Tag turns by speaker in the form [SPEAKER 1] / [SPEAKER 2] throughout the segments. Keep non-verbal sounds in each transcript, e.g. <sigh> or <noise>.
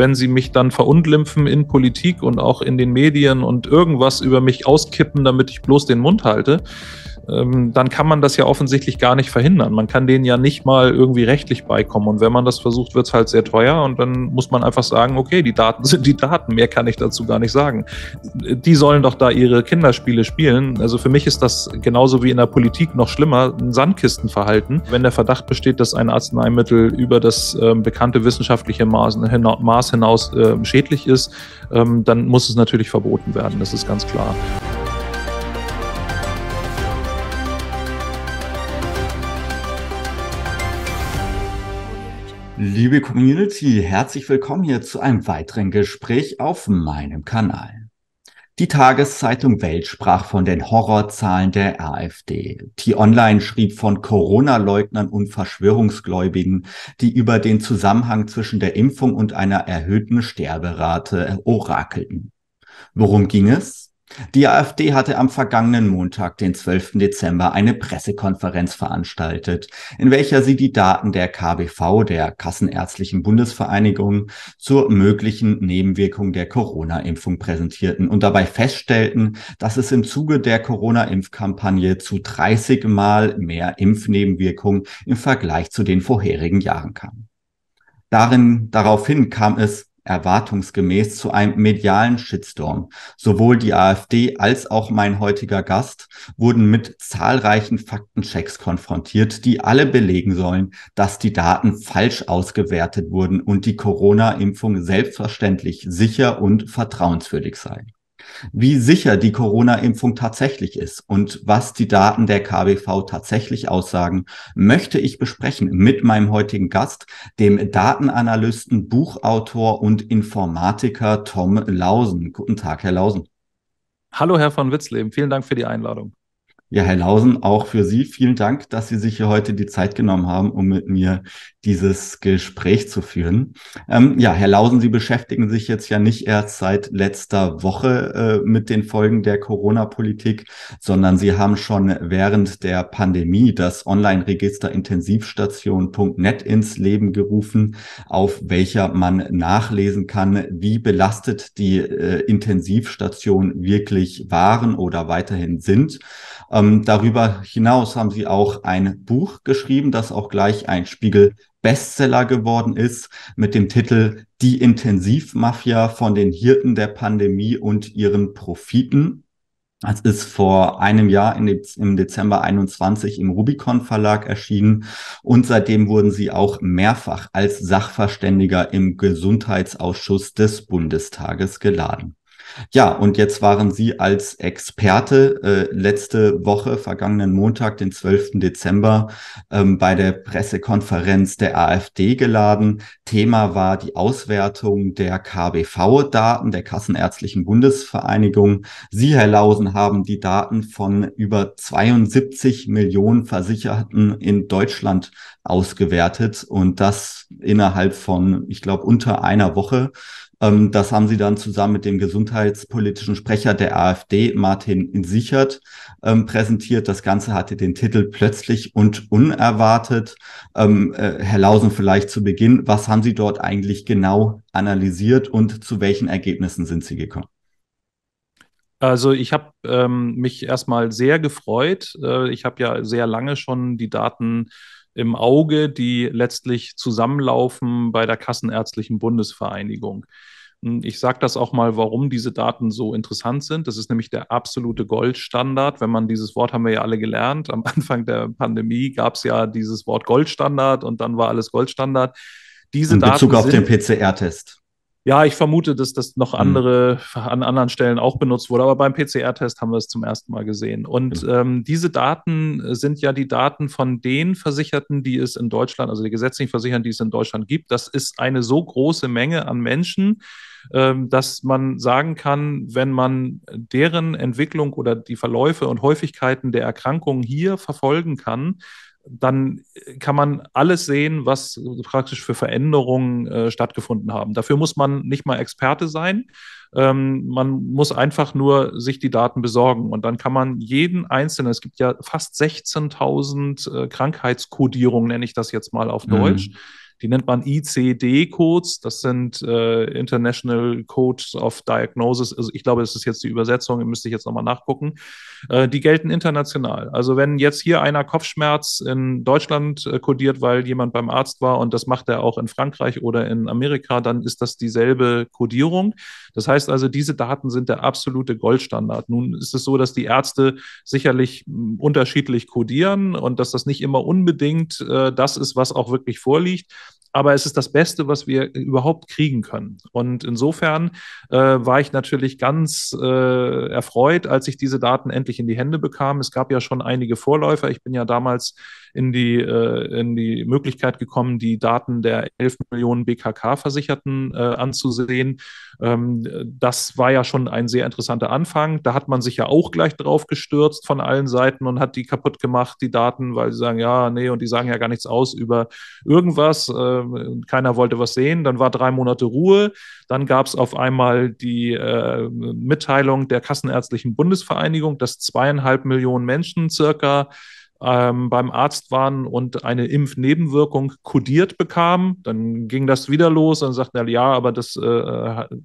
[SPEAKER 1] wenn sie mich dann verunglimpfen in Politik und auch in den Medien und irgendwas über mich auskippen, damit ich bloß den Mund halte, ähm, dann kann man das ja offensichtlich gar nicht verhindern. Man kann denen ja nicht mal irgendwie rechtlich beikommen. Und wenn man das versucht, wird es halt sehr teuer und dann muss man einfach sagen, okay, die Daten <laughs> sind die Daten, mehr kann ich dazu gar nicht sagen. Die sollen doch da ihre Kinderspiele spielen. Also für mich ist das genauso wie in der Politik noch schlimmer, ein Sandkistenverhalten, wenn der Verdacht besteht, dass ein Arzneimittel über das ähm, bekannte wissenschaftliche Maß, hina Maß hinaus äh, schädlich ist, ähm, dann muss es natürlich verboten werden, das ist ganz klar.
[SPEAKER 2] Liebe Community, herzlich willkommen hier zu einem weiteren Gespräch auf meinem Kanal. Die Tageszeitung Welt sprach von den Horrorzahlen der AfD. Die online schrieb von Corona-Leugnern und Verschwörungsgläubigen, die über den Zusammenhang zwischen der Impfung und einer erhöhten Sterberate orakelten. Worum ging es? Die AfD hatte am vergangenen Montag, den 12. Dezember, eine Pressekonferenz veranstaltet, in welcher sie die Daten der KBV, der Kassenärztlichen Bundesvereinigung, zur möglichen Nebenwirkung der Corona-Impfung präsentierten und dabei feststellten, dass es im Zuge der Corona-Impfkampagne zu 30 Mal mehr Impfnebenwirkungen im Vergleich zu den vorherigen Jahren kam. Darin, daraufhin kam es erwartungsgemäß zu einem medialen Shitstorm. Sowohl die AfD als auch mein heutiger Gast wurden mit zahlreichen Faktenchecks konfrontiert, die alle belegen sollen, dass die Daten falsch ausgewertet wurden und die Corona-Impfung selbstverständlich sicher und vertrauenswürdig sei wie sicher die Corona-Impfung tatsächlich ist und was die Daten der KBV tatsächlich aussagen, möchte ich besprechen mit meinem heutigen Gast, dem Datenanalysten, Buchautor und Informatiker Tom Lausen. Guten Tag, Herr Lausen.
[SPEAKER 1] Hallo, Herr von Witzleben. Vielen Dank für die Einladung.
[SPEAKER 2] Ja, Herr Lausen, auch für Sie vielen Dank, dass Sie sich hier heute die Zeit genommen haben, um mit mir dieses Gespräch zu führen. Ähm, ja, Herr Lausen, Sie beschäftigen sich jetzt ja nicht erst seit letzter Woche äh, mit den Folgen der Corona-Politik, sondern Sie haben schon während der Pandemie das Online-Register intensivstation.net ins Leben gerufen, auf welcher man nachlesen kann, wie belastet die äh, Intensivstationen wirklich waren oder weiterhin sind. Ähm, darüber hinaus haben sie auch ein Buch geschrieben, das auch gleich ein Spiegel Bestseller geworden ist mit dem Titel Die Intensivmafia von den Hirten der Pandemie und ihren Profiten. Es ist vor einem Jahr im Dezember 21 im Rubicon Verlag erschienen und seitdem wurden sie auch mehrfach als Sachverständiger im Gesundheitsausschuss des Bundestages geladen. Ja, und jetzt waren Sie als Experte äh, letzte Woche, vergangenen Montag, den 12. Dezember, ähm, bei der Pressekonferenz der AfD geladen. Thema war die Auswertung der KBV-Daten der Kassenärztlichen Bundesvereinigung. Sie, Herr Lausen, haben die Daten von über 72 Millionen Versicherten in Deutschland ausgewertet und das innerhalb von, ich glaube, unter einer Woche. Ähm, das haben sie dann zusammen mit dem gesundheitspolitischen Sprecher der AfD, Martin Sichert, ähm, präsentiert. Das Ganze hatte den Titel Plötzlich und unerwartet. Ähm, äh, Herr Lausen, vielleicht zu Beginn, was haben Sie dort eigentlich genau analysiert und zu welchen Ergebnissen sind Sie gekommen?
[SPEAKER 1] Also ich habe ähm, mich erstmal sehr gefreut. Äh, ich habe ja sehr lange schon die Daten im Auge, die letztlich zusammenlaufen bei der Kassenärztlichen Bundesvereinigung. Hm, ich sage das auch mal, warum diese Daten so interessant sind. Das ist nämlich der absolute Goldstandard. Wenn man dieses Wort haben wir ja alle gelernt. Am <laughs> Anfang der Pandemie gab es ja dieses Wort Goldstandard und dann war alles Goldstandard. Diese In Bezug Daten auf sind, den
[SPEAKER 2] PCR-Test.
[SPEAKER 1] Ja, ich vermute, dass das noch hm. andere mhm. an anderen Stellen auch benutzt wurde, aber beim PCR-Test haben wir es zum ersten Mal gesehen. Und mhm. ähm, diese Daten äh, sind ja die Daten von den Versicherten, die es in Deutschland, also die gesetzlichen Versicherten, die es in Deutschland gibt. Das ist eine so große Menge an Menschen, ähm, dass man sagen kann, wenn man deren Entwicklung oder die Verläufe und Häufigkeiten der Erkrankungen hier verfolgen kann, dann kann man alles sehen, was praktisch für Veränderungen äh, stattgefunden haben. Dafür muss man nicht mal Experte sein. Ähm, man muss einfach nur sich die Daten besorgen und dann kann man jeden einzelnen, es gibt ja fast 16.000 äh, Krankheitskodierungen, nenne ich das jetzt mal auf mhm. Deutsch, die nennt man ICD-Codes. Das sind äh, International Codes of Diagnosis. Also ich glaube, das ist jetzt die Übersetzung, müsste ich jetzt nochmal nachgucken. Äh, die gelten international. Also wenn jetzt hier einer Kopfschmerz in Deutschland äh, kodiert, weil jemand beim Arzt war und das macht er auch in Frankreich oder in Amerika, dann ist das dieselbe Kodierung. Das heißt also, diese Daten sind der absolute Goldstandard. Nun ist es so, dass die Ärzte sicherlich mm, unterschiedlich kodieren und dass das nicht immer unbedingt äh, das ist, was auch wirklich vorliegt aber es ist das Beste, was wir überhaupt kriegen können. Und insofern äh, war ich natürlich ganz äh, erfreut, als ich diese Daten endlich in die Hände bekam. Es gab ja schon einige Vorläufer. Ich bin ja damals in die, äh, in die Möglichkeit gekommen, die Daten der 11 Millionen BKK-Versicherten äh, anzusehen. Ähm, das war ja schon ein sehr interessanter Anfang. Da hat man sich ja auch gleich drauf gestürzt von allen Seiten und hat die kaputt gemacht, die Daten, weil sie sagen, ja, nee, und die sagen ja gar nichts aus über irgendwas äh, keiner wollte was sehen. Dann war drei Monate Ruhe. Dann gab es auf einmal die äh, Mitteilung der Kassenärztlichen Bundesvereinigung, dass zweieinhalb Millionen Menschen circa ähm, beim Arzt waren und eine Impfnebenwirkung kodiert bekamen. Dann ging das wieder los und sagten, ja, aber das äh,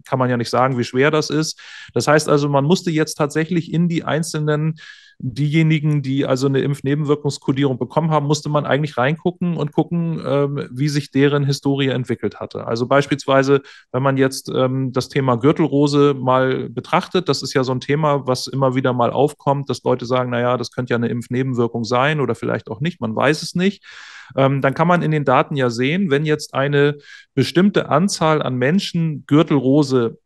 [SPEAKER 1] kann man ja nicht sagen, wie schwer das ist. Das heißt also, man musste jetzt tatsächlich in die einzelnen diejenigen, die also eine Impfnebenwirkungskodierung bekommen haben, musste man eigentlich reingucken und gucken, ähm, wie sich deren Historie entwickelt hatte. Also beispielsweise, wenn man jetzt ähm, das Thema Gürtelrose mal betrachtet, das ist ja so ein Thema, was immer wieder mal aufkommt, dass Leute sagen, naja, das könnte ja eine Impfnebenwirkung sein oder vielleicht auch nicht, man weiß es nicht. Ähm, dann kann man in den Daten ja sehen, wenn jetzt eine bestimmte Anzahl an Menschen Gürtelrose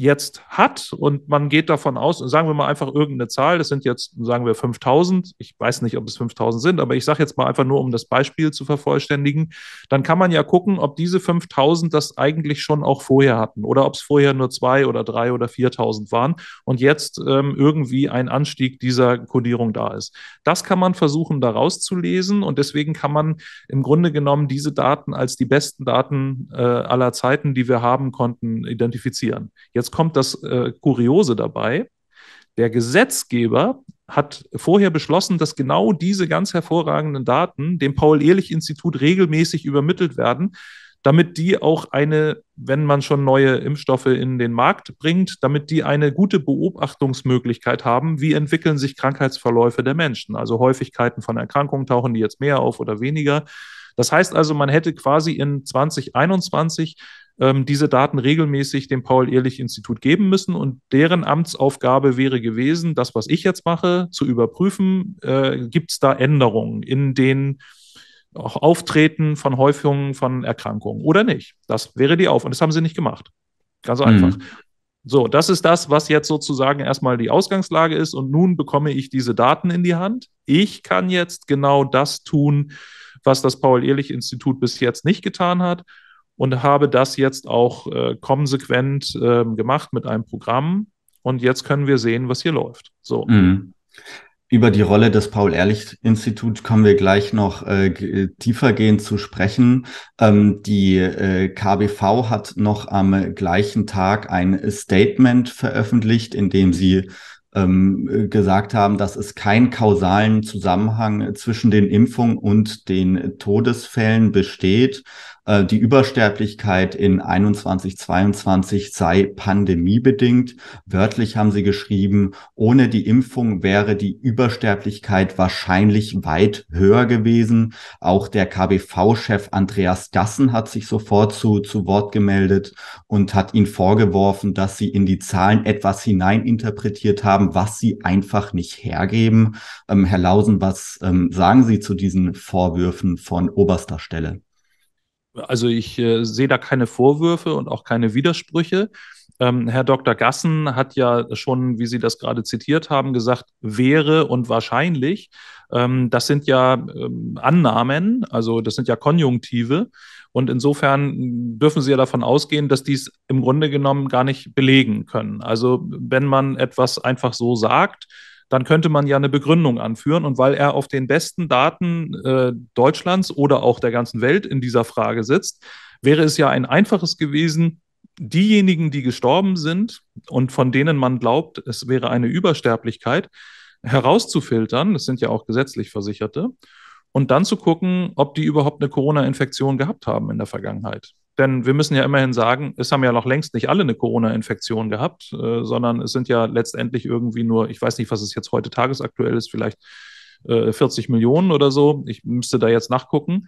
[SPEAKER 1] jetzt hat und man geht davon aus, sagen wir mal einfach irgendeine Zahl, das sind jetzt, sagen wir 5000, ich weiß nicht, ob es 5000 sind, aber ich sage jetzt mal einfach nur, um das Beispiel zu vervollständigen, dann kann man ja gucken, ob diese 5000 das eigentlich schon auch vorher hatten oder ob es vorher nur 2 oder 3 oder 4000 waren und jetzt ähm, irgendwie ein Anstieg dieser Kodierung da ist. Das kann man versuchen, daraus zu lesen und deswegen kann man im Grunde genommen diese Daten als die besten Daten äh, aller Zeiten, die wir haben konnten, identifizieren. Jetzt jetzt kommt das äh, Kuriose dabei. Der Gesetzgeber hat vorher beschlossen, dass genau diese ganz hervorragenden Daten dem Paul-Ehrlich-Institut regelmäßig übermittelt werden, damit die auch eine, wenn man schon neue Impfstoffe in den Markt bringt, damit die eine gute Beobachtungsmöglichkeit haben, wie entwickeln sich Krankheitsverläufe der Menschen. Also Häufigkeiten von Erkrankungen tauchen die jetzt mehr auf oder weniger. Das heißt also, man hätte quasi in 2021 ähm, diese Daten regelmäßig dem Paul-Ehrlich-Institut geben müssen. Und deren Amtsaufgabe wäre gewesen, das, was ich jetzt mache, zu überprüfen, äh, gibt es da Änderungen in den auch Auftreten von Häufungen von Erkrankungen oder nicht. Das wäre die Aufgabe. Und das haben sie nicht gemacht. Ganz mhm. einfach. Mhm. So, das ist das, was jetzt sozusagen erstmal die Ausgangslage ist. Und nun bekomme ich diese Daten in die Hand. Ich kann jetzt genau das tun, was das Paul-Ehrlich-Institut bis jetzt nicht getan hat und habe das jetzt auch äh, konsequent äh, gemacht mit einem Programm. Und jetzt können wir sehen, was hier läuft. So.
[SPEAKER 2] Mhm. Über die Rolle des Paul-Ehrlich-Instituts kommen wir gleich noch äh, äh tiefergehend zu sprechen. Ähm, die äh, KBV hat noch am gleichen Tag ein Statement veröffentlicht, in dem sie ähm, gesagt haben, dass es keinen kausalen Zusammenhang zwischen den Impfungen und den Todesfällen besteht. Äh, die Übersterblichkeit in 21, 22 sei pandemiebedingt. Wörtlich haben sie geschrieben, ohne die Impfung wäre die Übersterblichkeit wahrscheinlich weit höher gewesen. Auch der KBV-Chef Andreas Gassen hat sich sofort zu, zu Wort gemeldet und hat ihn vorgeworfen, dass sie in die Zahlen etwas hineininterpretiert haben, was sie einfach nicht hergeben. Ähm, Herr Lausen, was ähm, sagen Sie zu diesen Vorwürfen von oberster Stelle?
[SPEAKER 1] Also ich äh, sehe da keine Vorwürfe und auch keine Widersprüche. Ähm, Herr Dr. Gassen hat ja schon, wie Sie das gerade zitiert haben, gesagt, wäre und wahrscheinlich. Ähm, das sind ja ähm, Annahmen, also das sind ja Konjunktive. Und insofern dürfen Sie ja davon ausgehen, dass dies im Grunde genommen gar nicht belegen können. Also wenn man etwas einfach so sagt, dann könnte man ja eine Begründung anführen. Und weil er auf den besten Daten äh, Deutschlands oder auch der ganzen Welt in dieser Frage sitzt, wäre es ja ein einfaches gewesen, diejenigen, die gestorben sind und von denen man glaubt, es wäre eine Übersterblichkeit, herauszufiltern. Das sind ja auch gesetzlich Versicherte. Und dann zu gucken, ob die überhaupt eine Corona-Infektion gehabt haben in der Vergangenheit. Denn wir müssen ja immerhin sagen, es haben ja noch längst nicht alle eine Corona-Infektion gehabt, äh, sondern es sind ja letztendlich irgendwie nur, ich weiß nicht, was es jetzt heute tagesaktuell ist, vielleicht äh, 40 Millionen oder so. Ich müsste da jetzt nachgucken.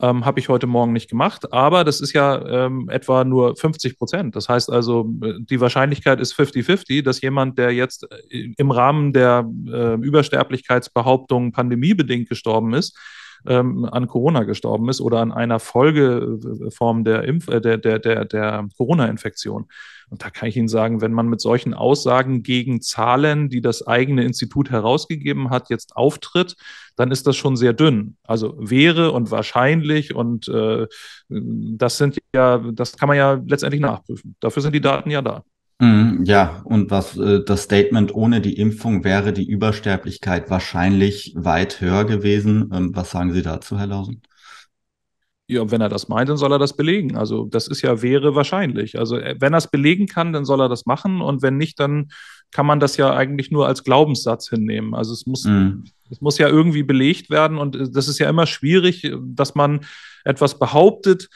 [SPEAKER 1] Ähm, Habe ich heute Morgen nicht gemacht, aber das ist ja ähm, etwa nur 50 Prozent. Das heißt also, äh, die Wahrscheinlichkeit ist 50-50, dass jemand, der jetzt äh, im Rahmen der äh, Übersterblichkeitsbehauptung pandemiebedingt gestorben ist, ähm, an Corona gestorben ist oder an einer Folgeform der, Impf äh, der, der, der, der Corona-Infektion. Und da kann ich Ihnen sagen, wenn man mit solchen Aussagen gegen Zahlen, die das eigene Institut herausgegeben hat, jetzt auftritt, dann ist das schon sehr dünn. Also wäre und wahrscheinlich und äh, das sind ja, das kann man ja letztendlich nachprüfen. Dafür sind die Daten ja da.
[SPEAKER 2] Mhm, ja, und was äh, das Statement ohne die Impfung wäre die Übersterblichkeit wahrscheinlich weit höher gewesen. Ähm, was sagen Sie dazu, Herr Lausen?
[SPEAKER 1] Ja, wenn er das meint, dann soll er das belegen. Also das ist ja wäre wahrscheinlich. Also äh, wenn er es belegen kann, dann soll er das machen und wenn nicht, dann kann man das ja eigentlich nur als Glaubenssatz hinnehmen. Also es muss, mhm. es muss ja irgendwie belegt werden und äh, das ist ja immer schwierig, dass man etwas behauptet,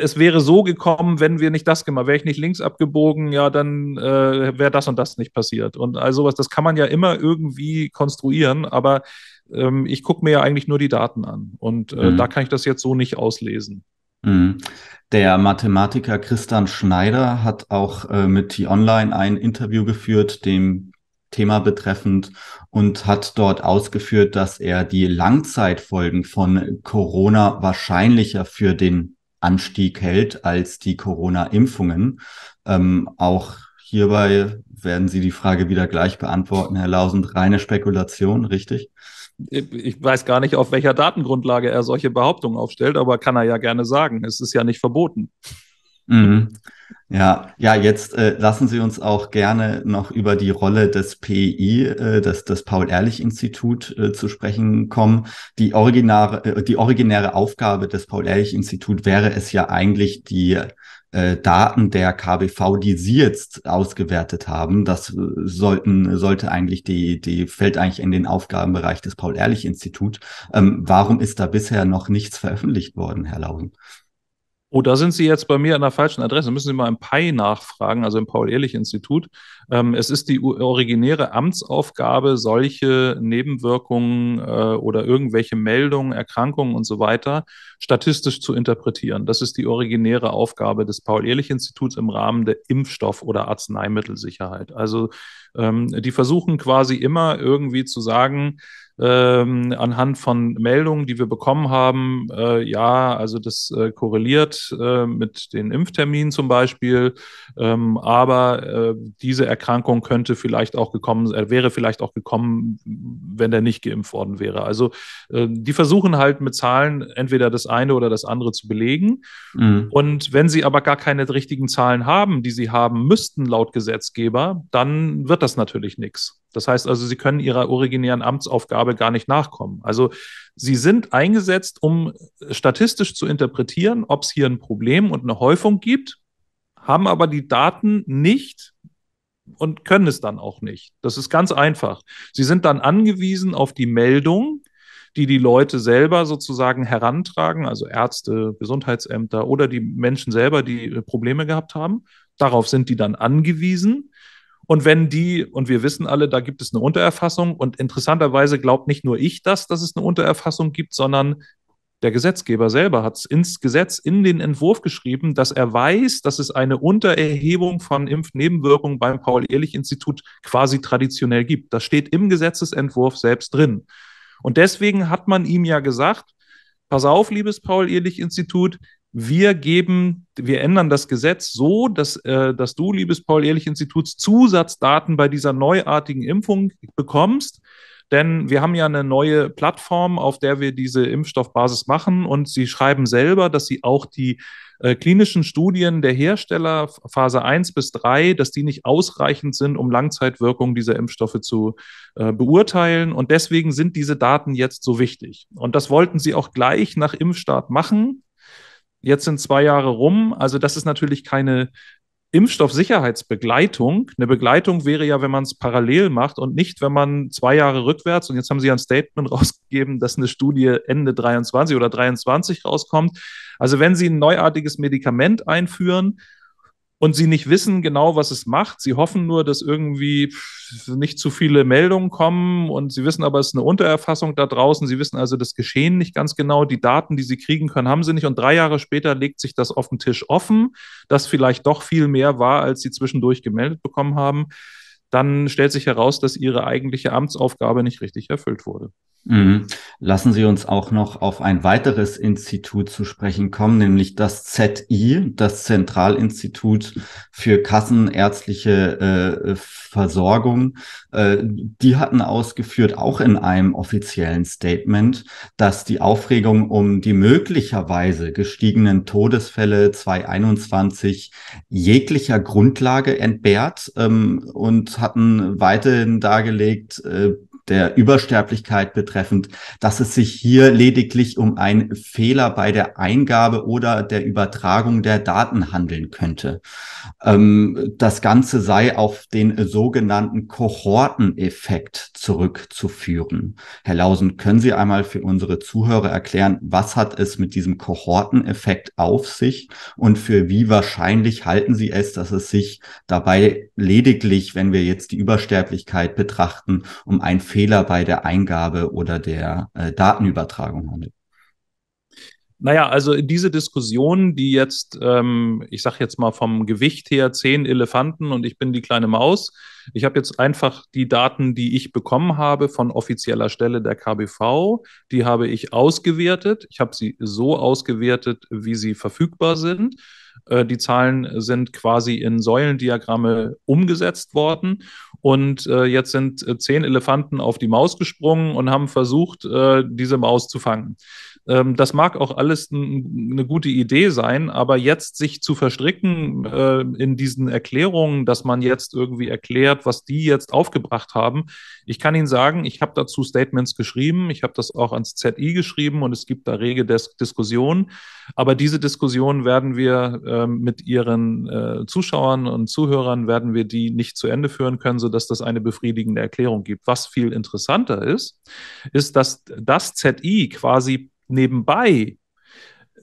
[SPEAKER 1] es wäre so gekommen, wenn wir nicht das gemacht, wäre ich nicht links abgebogen, ja, dann äh, wäre das und das nicht passiert. Und all sowas, das kann man ja immer irgendwie konstruieren, aber ähm, ich gucke mir ja eigentlich nur die Daten an und äh, mhm. da kann ich das jetzt so nicht auslesen.
[SPEAKER 2] Mhm. Der Mathematiker Christian Schneider hat auch äh, mit T-Online ein Interview geführt, dem Thema betreffend und hat dort ausgeführt, dass er die Langzeitfolgen von Corona wahrscheinlicher für den Anstieg hält als die Corona-Impfungen. Ähm, auch hierbei werden Sie die Frage wieder gleich beantworten, Herr Lausend. Reine Spekulation, richtig?
[SPEAKER 1] Ich weiß gar nicht, auf welcher Datengrundlage er solche Behauptungen aufstellt, aber kann er ja gerne sagen. Es ist ja nicht verboten.
[SPEAKER 2] Mhm. Ja, ja, jetzt äh, lassen Sie uns auch gerne noch über die Rolle des PI, äh, des, des Paul-Ehrlich-Institut, äh, zu sprechen kommen. Die originäre, äh, die originäre Aufgabe des Paul-Ehrlich-Institut wäre es ja eigentlich, die äh, Daten der KBV, die Sie jetzt ausgewertet haben, das äh, sollten, sollte eigentlich die, die fällt eigentlich in den Aufgabenbereich des Paul-Ehrlich-Institut. Ähm, warum ist da bisher noch nichts veröffentlicht worden, Herr Lausen?
[SPEAKER 1] Oh, da sind Sie jetzt bei mir an der falschen Adresse. Müssen Sie mal im PAI nachfragen, also im Paul-Ehrlich-Institut. Ähm, es ist die originäre Amtsaufgabe, solche Nebenwirkungen äh, oder irgendwelche Meldungen, Erkrankungen und so weiter statistisch zu interpretieren. Das ist die originäre Aufgabe des Paul-Ehrlich-Instituts im Rahmen der Impfstoff- oder Arzneimittelsicherheit. Also ähm, die versuchen quasi immer irgendwie zu sagen, ähm, anhand von Meldungen, die wir bekommen haben, äh, ja, also das äh, korreliert äh, mit den Impfterminen zum Beispiel, ähm, aber äh, diese Erkrankung könnte vielleicht auch gekommen, äh, wäre vielleicht auch gekommen, wenn er nicht geimpft worden wäre. Also äh, die versuchen halt mit Zahlen entweder das eine oder das andere zu belegen. Mhm. Und wenn sie aber gar keine richtigen Zahlen haben, die sie haben müssten laut Gesetzgeber, dann wird das natürlich nichts. Das heißt also, sie können ihrer originären Amtsaufgabe gar nicht nachkommen. Also sie sind eingesetzt, um statistisch zu interpretieren, ob es hier ein Problem und eine Häufung gibt, haben aber die Daten nicht und können es dann auch nicht. Das ist ganz einfach. Sie sind dann angewiesen auf die Meldung, die die Leute selber sozusagen herantragen, also Ärzte, Gesundheitsämter oder die Menschen selber, die Probleme gehabt haben. Darauf sind die dann angewiesen und wenn die, und wir wissen alle, da gibt es eine Untererfassung, und interessanterweise glaubt nicht nur ich das, dass es eine Untererfassung gibt, sondern der Gesetzgeber selber hat es ins Gesetz, in den Entwurf geschrieben, dass er weiß, dass es eine Untererhebung von Impfnebenwirkungen beim Paul-Ehrlich-Institut quasi traditionell gibt. Das steht im Gesetzesentwurf selbst drin. Und deswegen hat man ihm ja gesagt, pass auf, liebes Paul-Ehrlich-Institut, wir geben, wir ändern das Gesetz so, dass, äh, dass du, liebes Paul-Ehrlich-Instituts, Zusatzdaten bei dieser neuartigen Impfung bekommst. Denn wir haben ja eine neue Plattform, auf der wir diese Impfstoffbasis machen. Und sie schreiben selber, dass sie auch die äh, klinischen Studien der Hersteller Phase 1 bis 3, dass die nicht ausreichend sind, um Langzeitwirkungen dieser Impfstoffe zu äh, beurteilen. Und deswegen sind diese Daten jetzt so wichtig. Und das wollten sie auch gleich nach Impfstart machen jetzt sind zwei Jahre rum. Also das ist natürlich keine Impfstoffsicherheitsbegleitung. Eine Begleitung wäre ja, wenn man es parallel macht und nicht, wenn man zwei Jahre rückwärts, und jetzt haben Sie ein Statement <laughs> rausgegeben, dass eine Studie Ende 23 oder 23 rauskommt. Also wenn Sie ein neuartiges Medikament einführen, und sie nicht wissen genau, was es macht. Sie hoffen nur, dass irgendwie nicht zu viele Meldungen kommen und sie wissen aber, es ist eine Untererfassung da draußen. Sie wissen also das Geschehen nicht ganz genau. Die Daten, die sie kriegen können, haben sie nicht. Und drei Jahre später legt sich das auf den Tisch offen, dass vielleicht doch viel mehr war, als sie zwischendurch gemeldet bekommen haben. Dann stellt sich heraus, dass ihre eigentliche Amtsaufgabe nicht richtig erfüllt wurde.
[SPEAKER 2] Mhm. Lassen Sie uns auch noch auf ein weiteres Institut zu sprechen kommen, nämlich das ZI, das Zentralinstitut für kassenärztliche äh, Versorgung. Äh, die hatten ausgeführt, auch in einem offiziellen Statement, dass die Aufregung um die möglicherweise gestiegenen Todesfälle 2021 jeglicher Grundlage entbehrt ähm, und hatten weiterhin dargelegt, äh, der Übersterblichkeit betreffend, dass es sich hier lediglich um einen Fehler bei der Eingabe oder der Übertragung der Daten handeln könnte. Ähm, das Ganze sei auf den sogenannten Kohorteneffekt zurückzuführen. Herr Lausen, können Sie einmal für unsere Zuhörer erklären, was hat es mit diesem Kohorteneffekt auf sich und für wie wahrscheinlich halten Sie es, dass es sich dabei lediglich, wenn wir jetzt die Übersterblichkeit betrachten, um ein Fehler Fehler bei der Eingabe oder der äh, Datenübertragung handelt?
[SPEAKER 1] Naja, also diese Diskussion, die jetzt, ähm, ich sage jetzt mal vom Gewicht her, zehn Elefanten und ich bin die kleine Maus. Ich habe jetzt einfach die Daten, die ich bekommen habe von offizieller Stelle der KBV, die habe ich ausgewertet. Ich habe sie so ausgewertet, wie sie verfügbar sind. Äh, die Zahlen sind quasi in Säulendiagramme umgesetzt worden. Und äh, jetzt sind äh, zehn Elefanten auf die Maus gesprungen und haben versucht, äh, diese Maus zu fangen. Ähm, das mag auch alles eine gute Idee sein, aber jetzt sich zu verstricken äh, in diesen Erklärungen, dass man jetzt irgendwie erklärt, was die jetzt aufgebracht haben. Ich kann Ihnen sagen, ich habe dazu Statements geschrieben, ich habe das auch ans ZI geschrieben und es gibt da rege Des Diskussionen. Aber diese Diskussion werden wir ähm, mit Ihren äh, Zuschauern und Zuhörern werden wir die nicht zu Ende führen können, dass das eine befriedigende Erklärung gibt. Was viel interessanter ist, ist, dass das ZI quasi nebenbei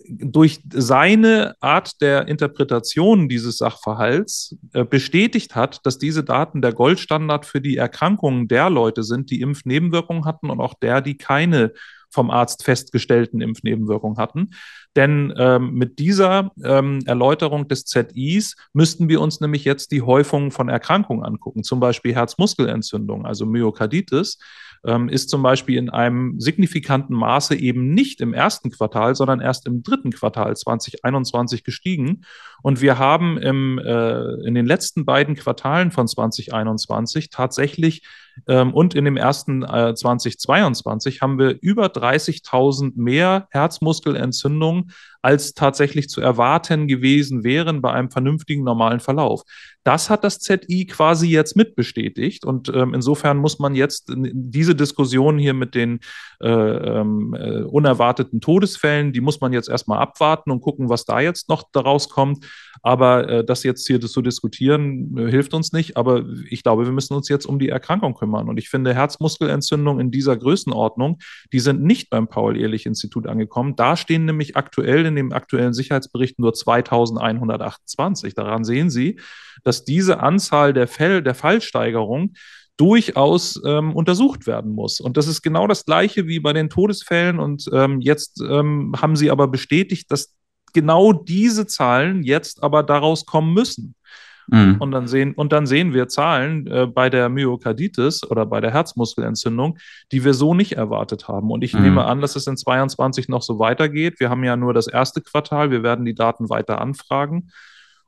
[SPEAKER 1] durch seine Art der Interpretation dieses Sachverhalts äh, bestätigt hat, dass diese Daten der Goldstandard für die Erkrankungen der Leute sind, die Impfnebenwirkungen hatten und auch der, die keine vom Arzt festgestellten Impfnebenwirkungen hatten, denn ähm, mit dieser ähm, Erläuterung des ZIs müssten wir uns nämlich jetzt die Häufungen von Erkrankungen angucken, zum Beispiel Herzmuskelentzündung, also Myokarditis ähm, ist zum Beispiel in einem signifikanten Maße eben nicht im ersten Quartal, sondern erst im dritten Quartal 2021 gestiegen. Und wir haben im, äh, in den letzten beiden Quartalen von 2021 tatsächlich ähm, und in dem ersten 2022 äh, haben wir über 30.000 mehr Herzmuskelentzündungen, als tatsächlich zu erwarten gewesen wären bei einem vernünftigen normalen Verlauf. Das hat das ZI quasi jetzt mitbestätigt. Und ähm, insofern muss man jetzt diese Diskussion hier mit den äh, ähm, äh, unerwarteten Todesfällen, die muss man jetzt erstmal abwarten und gucken, was da jetzt noch daraus kommt. Aber äh, das jetzt hier zu diskutieren, äh, hilft uns nicht. Aber ich glaube, wir müssen uns jetzt um die Erkrankung kümmern kümmern. Und ich finde, Herzmuskelentzündungen in dieser Größenordnung, die sind nicht beim Paul-Ehrlich-Institut angekommen. Da stehen nämlich aktuell in dem aktuellen Sicherheitsbericht nur 2128. Daran sehen Sie, dass diese Anzahl der, Fäll, der Fallsteigerung durchaus ähm, untersucht werden muss. Und das ist genau das Gleiche wie bei den Todesfällen. Und ähm, jetzt ähm, haben Sie aber bestätigt, dass genau diese Zahlen jetzt aber daraus kommen müssen. Mhm. Und, dann sehen, und dann sehen wir Zahlen äh, bei der Myokarditis oder bei der Herzmuskelentzündung, die wir so nicht erwartet haben. Und ich mhm. nehme an, dass es in 22 noch so weitergeht. Wir haben ja nur das erste Quartal. Wir werden die Daten weiter anfragen.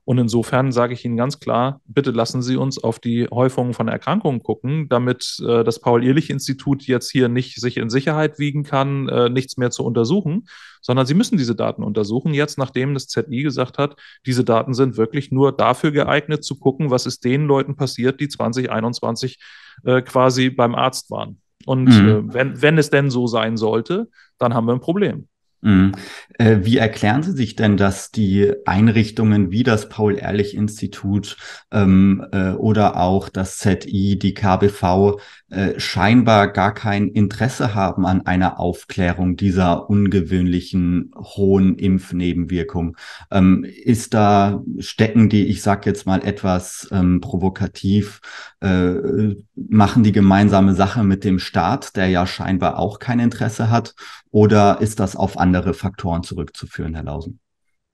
[SPEAKER 1] Und insofern sage ich Ihnen ganz klar, bitte lassen Sie uns auf die Häufungen von Erkrankungen gucken, damit äh, das Paul-Ehrlich-Institut jetzt hier nicht sich in Sicherheit wiegen kann, äh, nichts mehr zu untersuchen, sondern Sie müssen diese Daten untersuchen, jetzt nachdem das ZI gesagt hat, diese Daten sind wirklich nur dafür geeignet zu gucken, was ist den Leuten passiert, die 2021 äh, quasi beim Arzt waren. Und mhm. Äh, wenn, wenn es denn so sein sollte, dann haben wir ein Problem.
[SPEAKER 2] Mhm. Äh, wie erklären Sie sich denn, dass die Einrichtungen wie das Paul-Ehrlich-Institut ähm, äh, oder auch das ZI, die KBV äh, scheinbar gar kein Interesse haben an einer Aufklärung dieser ungewöhnlichen hohen Impfnebenwirkung. Ähm, ist da stecken die, ich sag jetzt mal etwas ähm, provokativ, äh, machen die gemeinsame Sache mit dem Staat, der ja scheinbar auch kein Interesse hat? Oder ist das auf andere Faktoren zurückzuführen, Herr Lausen?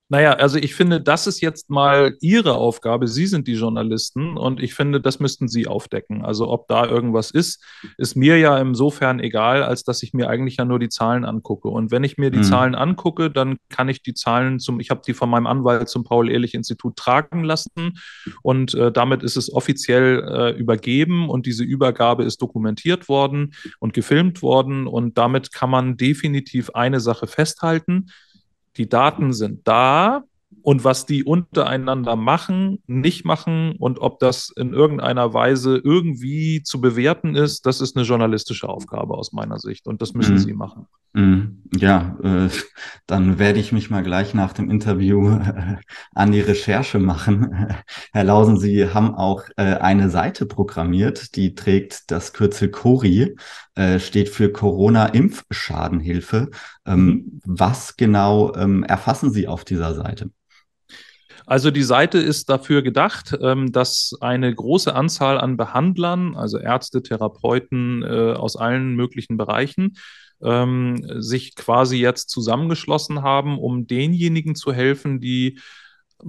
[SPEAKER 1] Naja, also ich finde, das ist jetzt mal Ihre Aufgabe. Sie sind die Journalisten und ich finde, das müssten Sie aufdecken. Also ob da irgendwas ist, ist mir ja insofern egal, als dass ich mir eigentlich ja nur die Zahlen angucke. Und wenn ich mir die mhm. Zahlen angucke, dann kann ich die Zahlen zum, ich habe die von meinem Anwalt zum Paul-Ehrlich-Institut tragen lassen und äh, damit ist es offiziell äh, übergeben und diese Übergabe ist dokumentiert worden und gefilmt worden und damit kann man definitiv eine Sache festhalten die Daten sind da und was die untereinander machen, nicht machen und ob das in irgendeiner Weise irgendwie zu bewerten ist, das ist eine journalistische Aufgabe aus meiner Sicht und das müssen mhm. Sie machen.
[SPEAKER 2] Mhm. Ja, äh, dann werde ich mich mal gleich nach dem Interview äh, an die Recherche machen. <laughs> Herr Lausen, Sie haben auch äh, eine Seite programmiert, die trägt das Kürzel Cori äh, steht für Corona-Impfschadenhilfe. Ähm, mhm. was genau ähm, erfassen Sie auf dieser Seite?
[SPEAKER 1] Also die Seite ist dafür gedacht, ähm, dass eine große Anzahl an Behandlern, also Ärzte, Therapeuten äh, aus allen möglichen Bereichen, ähm, sich quasi jetzt zusammengeschlossen haben, um denjenigen zu helfen, die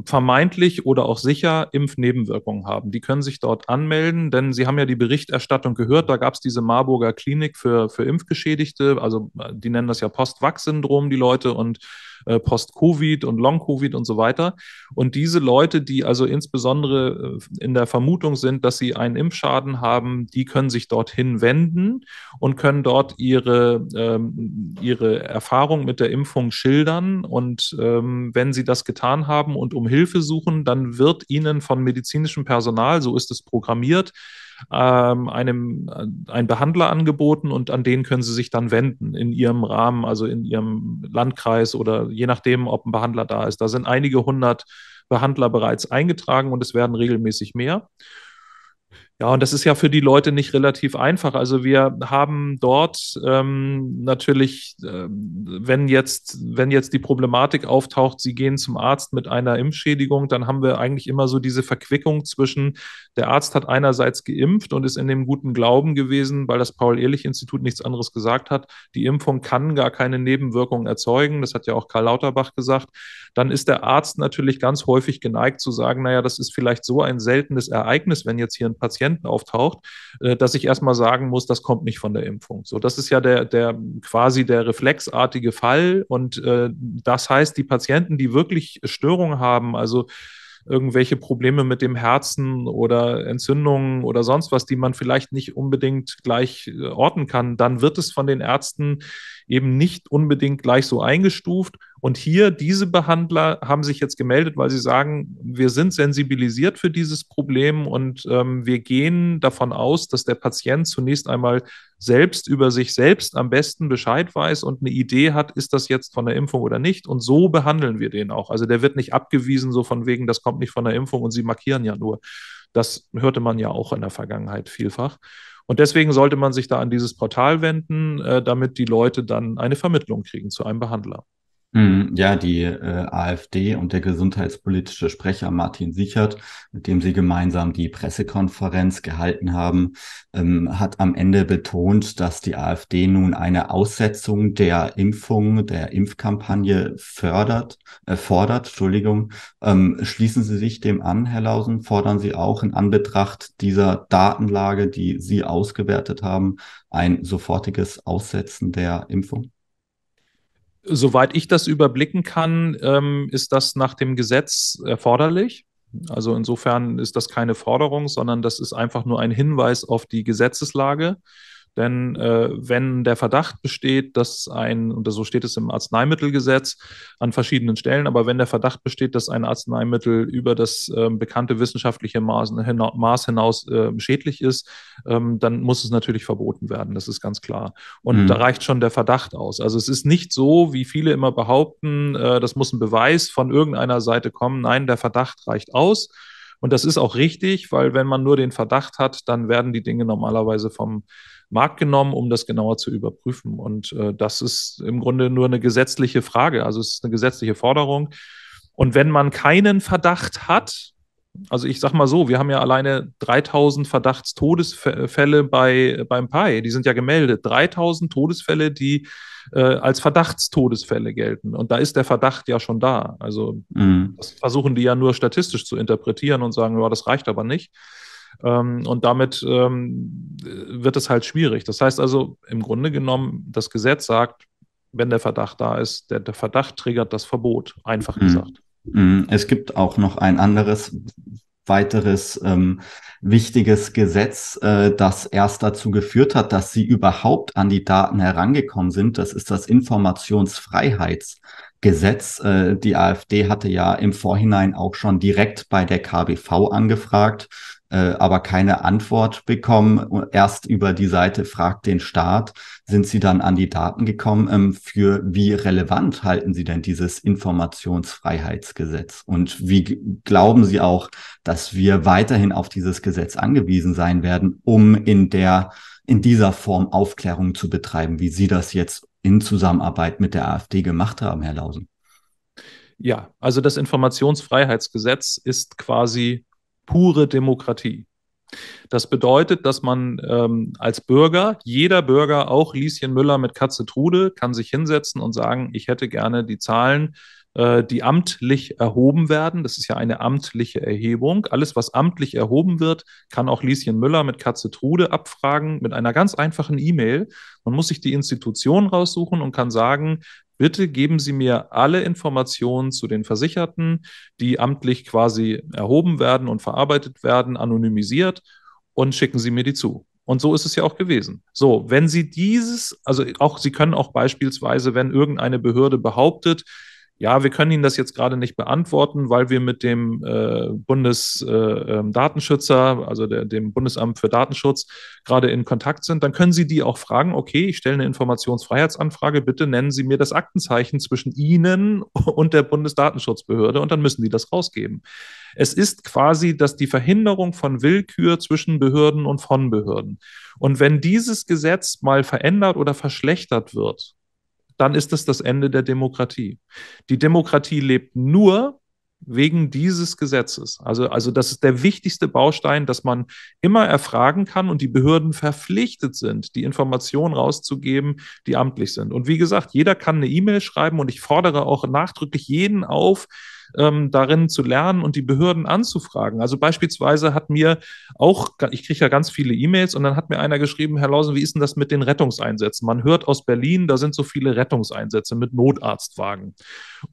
[SPEAKER 1] vermeintlich oder auch sicher Impfnebenwirkungen haben. Die können sich dort anmelden, denn Sie haben ja die Berichterstattung gehört, da gab es diese Marburger Klinik für, für Impfgeschädigte, also äh, die nennen das ja Post-Wach-Syndrom, die Leute, und äh, Post-Covid und Long-Covid und so weiter. Und diese Leute, die also insbesondere äh, in der Vermutung sind, dass sie einen Impfschaden haben, die können sich dorthin wenden und können dort ihre, ähm, ihre Erfahrung mit der Impfung schildern. Und ähm, wenn sie das getan haben und um Hilfe suchen, dann wird ihnen von medizinischem Personal, so ist es programmiert, ähm, einem äh, ein Behandler angeboten und an den können sie sich dann wenden in ihrem Rahmen, also in ihrem Landkreis oder je nachdem, ob ein Behandler da ist. Da sind einige hundert Behandler bereits eingetragen und es werden regelmäßig mehr. Ja, und das ist ja für die Leute nicht relativ einfach. Also wir haben dort ähm, natürlich, äh, wenn, jetzt, wenn jetzt die Problematik auftaucht, sie gehen zum Arzt mit einer Impfschädigung, dann haben wir eigentlich immer so diese Verquickung zwischen, der Arzt hat einerseits geimpft und ist in dem guten Glauben gewesen, weil das Paul-Ehrlich-Institut nichts anderes gesagt hat, die Impfung kann gar keine Nebenwirkungen erzeugen. Das hat ja auch Karl Lauterbach gesagt. Dann ist der Arzt natürlich ganz häufig geneigt zu sagen, naja, das ist vielleicht so ein seltenes Ereignis, wenn jetzt hier ein Patient Patienten auftaucht, äh, dass ich erstmal sagen muss, das kommt nicht von der Impfung. So, das ist ja der, der quasi der reflexartige Fall. Und äh, das heißt, die Patienten, die wirklich Störungen haben, also irgendwelche Probleme mit dem Herzen oder Entzündungen oder sonst was, die man vielleicht nicht unbedingt gleich äh, orten kann, dann wird es von den Ärzten eben nicht unbedingt gleich so eingestuft, und hier, diese Behandler haben sich jetzt gemeldet, weil sie sagen, wir sind sensibilisiert für dieses Problem und ähm, wir gehen davon aus, dass der Patient zunächst einmal selbst über sich selbst am besten Bescheid weiß und eine Idee hat, ist das jetzt von der Impfung oder nicht. Und so behandeln wir den auch. Also der wird nicht abgewiesen, so von wegen, das kommt nicht von der Impfung und sie markieren ja nur. Das hörte man ja auch in der Vergangenheit vielfach. Und deswegen sollte man sich da an dieses Portal wenden, äh, damit die Leute dann eine Vermittlung kriegen zu einem Behandler.
[SPEAKER 2] Hm, ja, die äh, AfD und der gesundheitspolitische Sprecher Martin Sichert, mit dem sie gemeinsam die Pressekonferenz gehalten haben, ähm, hat am Ende betont, dass die AfD nun eine Aussetzung der Impfung, der Impfkampagne fördert, äh, fordert. Entschuldigung. Ähm, schließen Sie sich dem an, Herr Lausen? Fordern Sie auch in Anbetracht dieser Datenlage, die Sie ausgewertet haben, ein sofortiges Aussetzen der Impfung?
[SPEAKER 1] Soweit ich das überblicken kann, ähm, ist das nach dem Gesetz erforderlich. Also insofern ist das keine Forderung, sondern das ist einfach nur ein Hinweis auf die Gesetzeslage. Denn äh, wenn der Verdacht besteht, dass ein, und so steht es im Arzneimittelgesetz an verschiedenen Stellen, aber wenn der Verdacht besteht, dass ein Arzneimittel über das äh, bekannte wissenschaftliche Maß, hina Maß hinaus äh, schädlich ist, ähm, dann muss es natürlich verboten werden. Das ist ganz klar. Und mhm. da reicht schon der Verdacht aus. Also es ist nicht so, wie viele immer behaupten, äh, das muss ein Beweis von irgendeiner Seite kommen. Nein, der Verdacht reicht aus. Und das ist auch richtig, weil wenn man nur den Verdacht hat, dann werden die Dinge normalerweise vom Markt genommen, um das genauer zu überprüfen. Und äh, das ist im Grunde nur eine gesetzliche Frage. Also es ist eine gesetzliche Forderung. Und wenn man keinen Verdacht hat, also ich sag mal so, wir haben ja alleine 3000 Verdachtstodesfälle bei, beim PI, die sind ja gemeldet. 3000 Todesfälle, die äh, als Verdachtstodesfälle gelten. Und da ist der Verdacht ja schon da. Also mhm. das versuchen die ja nur statistisch zu interpretieren und sagen, ja, das reicht aber nicht. Ähm, und damit ähm, wird es halt schwierig. Das heißt also, im Grunde genommen, das Gesetz sagt, wenn der Verdacht da ist, der, der Verdacht triggert das Verbot, einfach mhm. gesagt.
[SPEAKER 2] Mhm. Es gibt auch noch ein anderes, weiteres ähm, wichtiges Gesetz, äh, das erst dazu geführt hat, dass sie überhaupt an die Daten herangekommen sind. Das ist das Informationsfreiheitsgesetz. Äh, die AfD hatte ja im Vorhinein auch schon direkt bei der KBV angefragt äh, aber keine Antwort bekommen. Erst über die Seite fragt den Staat, sind sie dann an die Daten gekommen. Ähm, für wie relevant halten Sie denn dieses Informationsfreiheitsgesetz? Und wie glauben Sie auch, dass wir weiterhin auf dieses Gesetz angewiesen sein werden, um in der in dieser Form Aufklärung zu betreiben, wie Sie das jetzt in Zusammenarbeit mit der AfD gemacht haben, Herr Lausen?
[SPEAKER 1] Ja, also das Informationsfreiheitsgesetz ist quasi pure Demokratie. Das bedeutet, dass man ähm, als Bürger, jeder Bürger, auch Lieschen Müller mit Katze Trude, kann sich hinsetzen und sagen, ich hätte gerne die Zahlen, äh, die amtlich erhoben werden. Das ist ja eine amtliche Erhebung. Alles, was amtlich erhoben wird, kann auch Lieschen Müller mit Katze Trude abfragen mit einer ganz einfachen E-Mail. Man muss sich die Institution raussuchen und kann sagen, bitte geben Sie mir alle Informationen zu den Versicherten, die amtlich quasi erhoben werden und verarbeitet werden, anonymisiert und schicken Sie mir die zu. Und so ist es ja auch gewesen. So, wenn Sie dieses, also auch Sie können auch beispielsweise, wenn irgendeine Behörde behauptet, ja, wir können Ihnen das jetzt gerade nicht beantworten, weil wir mit dem äh, Bundesdatenschützer, äh, ähm, also der, dem Bundesamt für Datenschutz, gerade in Kontakt sind, dann können Sie die auch fragen, okay, ich stelle eine Informationsfreiheitsanfrage, bitte nennen Sie mir das Aktenzeichen zwischen Ihnen und der Bundesdatenschutzbehörde und dann müssen die das rausgeben. Es ist quasi dass die Verhinderung von Willkür zwischen Behörden und von Behörden. Und wenn dieses Gesetz mal verändert oder verschlechtert wird, dann ist das das Ende der Demokratie. Die Demokratie lebt nur, wegen dieses Gesetzes. Also, also das ist der wichtigste Baustein, dass man immer erfragen kann und die Behörden verpflichtet sind, die Informationen rauszugeben, die amtlich sind. Und wie gesagt, jeder kann eine E-Mail schreiben und ich fordere auch nachdrücklich jeden auf, ähm, darin zu lernen und die Behörden anzufragen. Also beispielsweise hat mir auch, ich kriege ja ganz viele E-Mails und dann hat mir einer geschrieben, Herr Lausen, wie ist denn das mit den Rettungseinsätzen? Man hört aus Berlin, da sind so viele Rettungseinsätze mit Notarztwagen.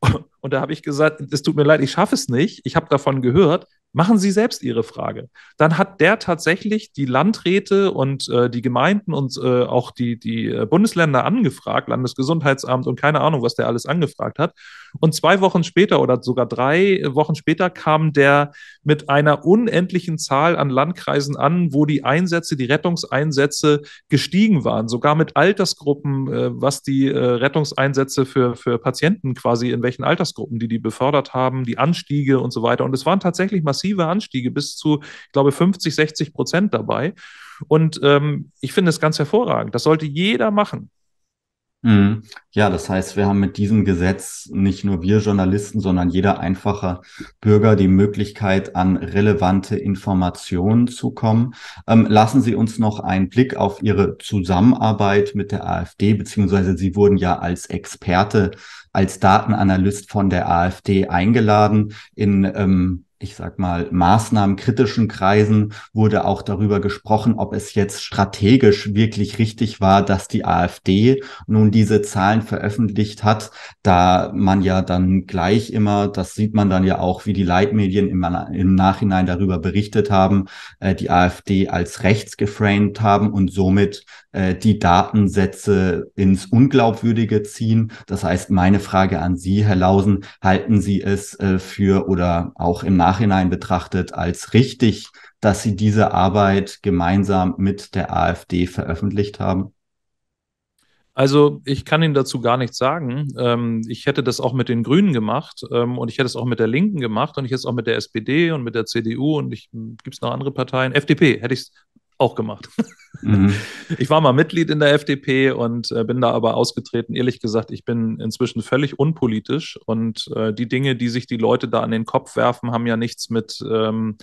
[SPEAKER 1] <laughs> Und da habe ich gesagt, es tut mir leid, ich schaffe es nicht. Ich habe davon gehört, Machen Sie selbst Ihre Frage. Dann hat der tatsächlich die Landräte und äh, die Gemeinden und äh, auch die, die äh, Bundesländer angefragt, Landesgesundheitsamt und keine Ahnung, was der alles angefragt hat. Und zwei Wochen später oder sogar drei Wochen später kam der mit einer unendlichen Zahl an Landkreisen an, wo die Einsätze, die Rettungseinsätze gestiegen waren, sogar mit Altersgruppen, äh, was die äh, Rettungseinsätze für, für Patienten quasi, in welchen Altersgruppen die die befördert haben, die Anstiege und so weiter. Und es waren tatsächlich massiv massive Anstiege bis zu, ich glaube, 50, 60 Prozent dabei. Und ähm, ich finde es ganz hervorragend. Das sollte jeder machen.
[SPEAKER 2] Mhm. Ja, das heißt, wir haben mit diesem Gesetz nicht nur wir Journalisten, sondern jeder einfache Bürger die Möglichkeit, an relevante Informationen zu kommen. Ähm, lassen Sie uns noch einen Blick auf Ihre Zusammenarbeit mit der AfD, beziehungsweise Sie wurden ja als Experte, als Datenanalyst von der AfD eingeladen in ähm, ich sag mal, maßnahmenkritischen Kreisen wurde auch darüber gesprochen, ob es jetzt strategisch wirklich richtig war, dass die AfD nun diese Zahlen veröffentlicht hat, da man ja dann gleich immer, das sieht man dann ja auch, wie die Leitmedien im, im Nachhinein darüber berichtet haben, äh, die AfD als rechts geframed haben und somit äh, die Datensätze ins Unglaubwürdige ziehen. Das heißt, meine Frage an Sie, Herr Lausen, halten Sie es äh, für oder auch im Nachhinein Nachhinein betrachtet als richtig, dass Sie diese Arbeit gemeinsam mit der AfD veröffentlicht haben?
[SPEAKER 1] Also ich kann Ihnen dazu gar nichts sagen. Ähm, ich hätte das auch mit den Grünen gemacht ähm, und ich hätte es auch mit der Linken gemacht und ich hätte es auch mit der SPD und mit der CDU und gibt es noch andere Parteien. FDP hätte ich es auch gemacht.
[SPEAKER 2] Mhm. <laughs>
[SPEAKER 1] Ich war mal Mitglied in der FDP und äh, bin da aber ausgetreten. Ehrlich gesagt, ich bin inzwischen völlig unpolitisch und äh, die Dinge, die sich die Leute da an den Kopf werfen, haben ja nichts mit, ähm,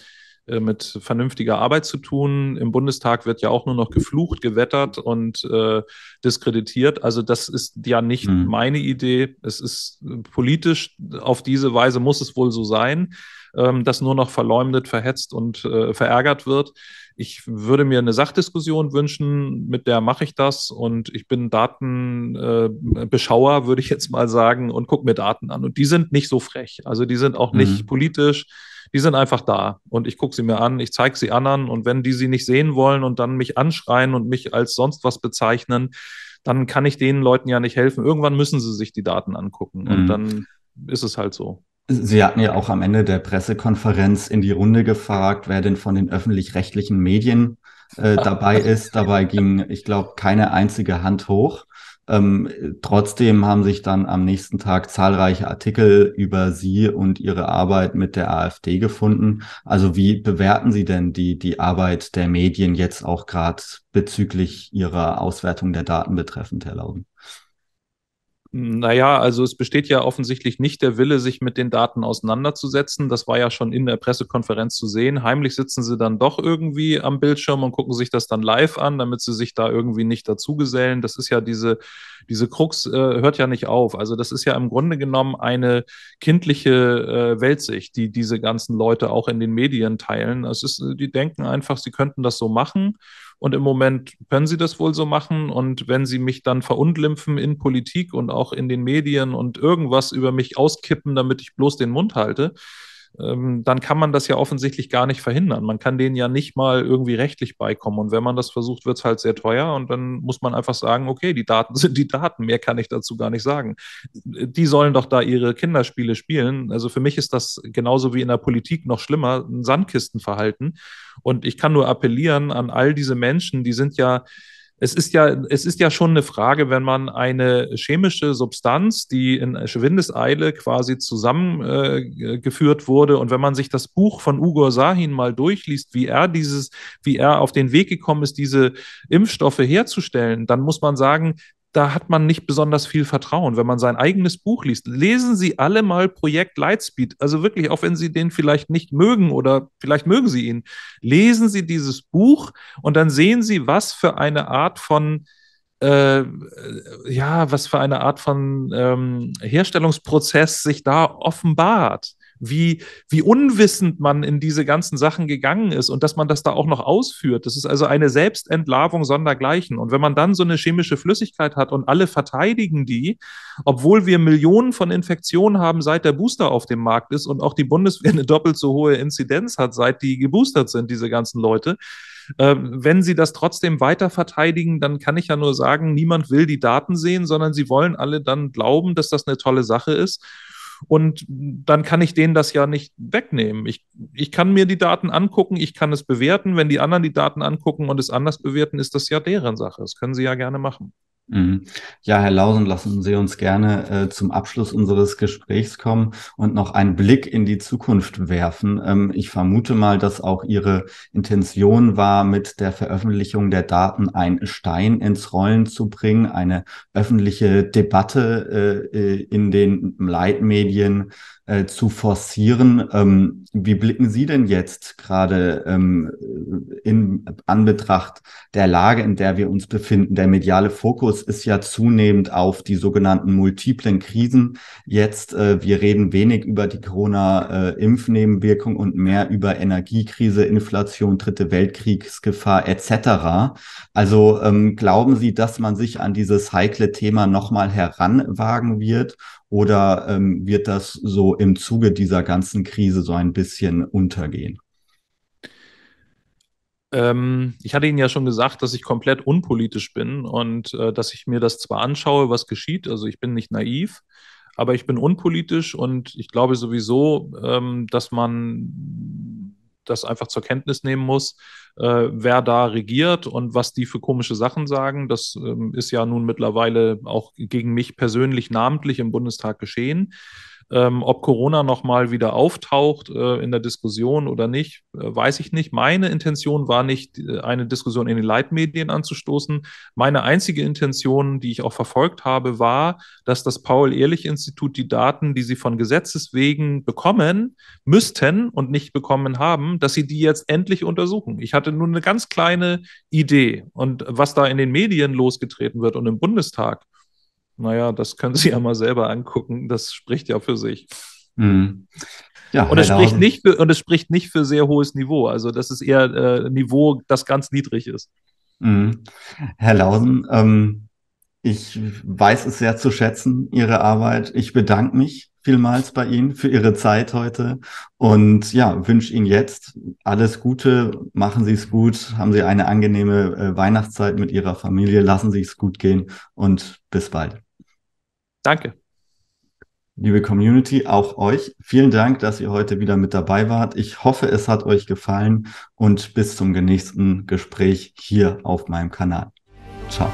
[SPEAKER 1] äh, mit vernünftiger Arbeit zu tun. Im Bundestag wird ja auch nur noch geflucht, gewettert und äh, diskreditiert. Also das ist ja nicht mhm. meine Idee. Es ist äh, politisch auf diese Weise muss es wohl so sein ähm, dass nur noch verleumdet, verhetzt und äh, verärgert wird. Ich würde mir eine Sachdiskussion wünschen, mit der mache ich das und ich bin Datenbeschauer, äh, würde ich jetzt mal sagen, und gucke mir Daten an. Und die sind nicht so frech, also die sind auch nicht mhm. politisch die sind einfach da und ich gucke sie mir an, ich zeige sie anderen und wenn die sie nicht sehen wollen und dann mich anschreien und mich als sonst was bezeichnen, dann kann ich den Leuten ja nicht helfen. Irgendwann müssen sie sich die Daten angucken und mhm. dann ist es halt so.
[SPEAKER 2] Sie hatten ja auch am Ende der Pressekonferenz in die Runde gefragt, wer denn von den öffentlich-rechtlichen Medien äh, dabei <laughs> ist. Dabei ging, ich glaube, keine einzige Hand hoch. Ähm, trotzdem haben sich dann am nächsten Tag zahlreiche Artikel über Sie und Ihre Arbeit mit der AfD gefunden. Also wie bewerten Sie denn die, die Arbeit der Medien jetzt auch gerade bezüglich Ihrer Auswertung der Daten betreffend, Herr Lauben?
[SPEAKER 1] Naja, also es besteht ja offensichtlich nicht der Wille, sich mit den Daten auseinanderzusetzen. Das war ja schon in der Pressekonferenz zu sehen. Heimlich sitzen sie dann doch irgendwie am Bildschirm und gucken sich das dann live an, damit sie sich da irgendwie nicht dazugesellen. Das ist ja diese, diese Krux äh, hört ja nicht auf. Also das ist ja im Grunde genommen eine kindliche äh, Weltsicht, die diese ganzen Leute auch in den Medien teilen. Es ist, die denken einfach, sie könnten das so machen und im Moment können sie das wohl so machen. Und wenn sie mich dann verunglimpfen in Politik und auch in den Medien und irgendwas über mich auskippen, damit ich bloß den Mund halte, ähm, dann kann man das ja offensichtlich gar nicht verhindern. Man kann denen ja nicht mal irgendwie rechtlich beikommen. Und wenn man das versucht, wird es halt sehr teuer und dann muss man einfach sagen, okay, die Daten <laughs> sind die Daten, mehr kann ich dazu gar nicht sagen. Die sollen doch da ihre Kinderspiele spielen. Also für mich ist das genauso wie in der Politik noch schlimmer, ein Sandkistenverhalten. Und ich kann nur appellieren an all diese Menschen, die sind ja es ist ja, es ist ja schon eine Frage, wenn man eine chemische Substanz, die in Schwindeseile quasi zusammengeführt äh, wurde, und wenn man sich das Buch von Ugo Sahin mal durchliest, wie er dieses, wie er auf den Weg gekommen ist, diese Impfstoffe herzustellen, dann muss man sagen, da hat man nicht besonders viel Vertrauen, wenn man sein eigenes Buch liest. Lesen Sie alle mal Projekt Lightspeed. Also wirklich, auch wenn Sie den vielleicht nicht mögen oder vielleicht mögen Sie ihn, lesen Sie dieses Buch und dann sehen Sie, was für eine Art von äh, äh ja, was für eine Art von ähm, Herstellungsprozess sich da offenbart wie, wie unwissend man in diese ganzen Sachen gegangen ist und dass man das da auch noch ausführt. Das ist also eine Selbstentlarvung sondergleichen. Und wenn man dann so eine chemische Flüssigkeit hat und alle verteidigen die, obwohl wir Millionen von Infektionen haben, seit der Booster auf dem Markt ist und auch die Bundeswehr eine doppelt so hohe Inzidenz hat, seit die geboostert sind, diese ganzen Leute, ähm, wenn sie das trotzdem weiter verteidigen, dann kann ich ja nur sagen, niemand will die Daten sehen, sondern sie wollen alle dann glauben, dass das eine tolle Sache ist und dann kann ich denen das ja nicht wegnehmen. Ich, ich kann mir die Daten angucken, ich kann es bewerten. Wenn die anderen die Daten angucken und es anders bewerten, ist das ja deren Sache. Das können sie ja gerne machen.
[SPEAKER 2] Mhm. Ja, Herr Lausen, lassen Sie uns gerne äh, zum Abschluss unseres Gesprächs kommen und noch einen Blick in die Zukunft werfen. Ähm, ich vermute mal, dass auch Ihre Intention war, mit der Veröffentlichung der Daten einen Stein ins Rollen zu bringen, eine öffentliche Debatte äh, äh in den Leitmedien äh, zu forcieren. Ähm, wie blicken Sie denn jetzt gerade ähm, in Anbetracht der Lage, in der wir uns befinden? Der mediale Fokus ist ja zunehmend auf die sogenannten multiplen Krisen. Jetzt, äh, wir reden wenig über die Corona-Impfnebenwirkung äh, und mehr über Energiekrise, Inflation, Dritte Weltkriegsgefahr etc. Also ähm, glauben Sie, dass man sich an dieses heikle Thema nochmal heranwagen wird? Oder ähm, wird das so im Zuge dieser ganzen Krise so ein bisschen untergehen?
[SPEAKER 1] Ähm, ich hatte Ihnen ja schon gesagt, dass ich komplett unpolitisch bin und äh, dass ich mir das zwar anschaue, was geschieht, also ich bin nicht naiv, aber ich bin unpolitisch und ich glaube sowieso, ähm, dass man das einfach zur Kenntnis nehmen muss, äh, wer da regiert und was die für komische Sachen sagen. Das ähm, ist ja nun mittlerweile auch gegen mich persönlich namentlich im Bundestag geschehen. Ähm, ob Corona nochmal wieder auftaucht äh, in der Diskussion oder nicht, äh, weiß ich nicht. Meine Intention war nicht, äh, eine Diskussion in den Leitmedien anzustoßen. Meine einzige Intention, die ich auch verfolgt habe, war, dass das Paul-Ehrlich-Institut die Daten, die sie von Gesetzes wegen bekommen müssten und nicht bekommen haben, dass sie die jetzt endlich untersuchen. Ich hatte nur eine ganz kleine Idee. Und was da in den Medien losgetreten wird und im Bundestag, naja, das können Sie ja mal selber angucken, das spricht ja für sich.
[SPEAKER 2] Mhm. Ja, und, es spricht
[SPEAKER 1] nicht für, und es spricht nicht für sehr hohes Niveau. Also das ist eher äh, Niveau, das ganz niedrig ist.
[SPEAKER 2] Mhm. Herr Lausen, ähm, ich weiß es sehr zu schätzen, Ihre Arbeit. Ich bedanke mich vielmals bei Ihnen für Ihre Zeit heute und ja, wünsche Ihnen jetzt alles Gute, machen Sie es gut, haben Sie eine angenehme äh, Weihnachtszeit mit Ihrer Familie, lassen Sie es gut gehen und bis bald. Danke. Liebe Community, auch euch. Vielen Dank, dass ihr heute wieder mit dabei wart. Ich hoffe, es hat euch gefallen und bis zum nächsten Gespräch hier auf meinem Kanal. Ciao.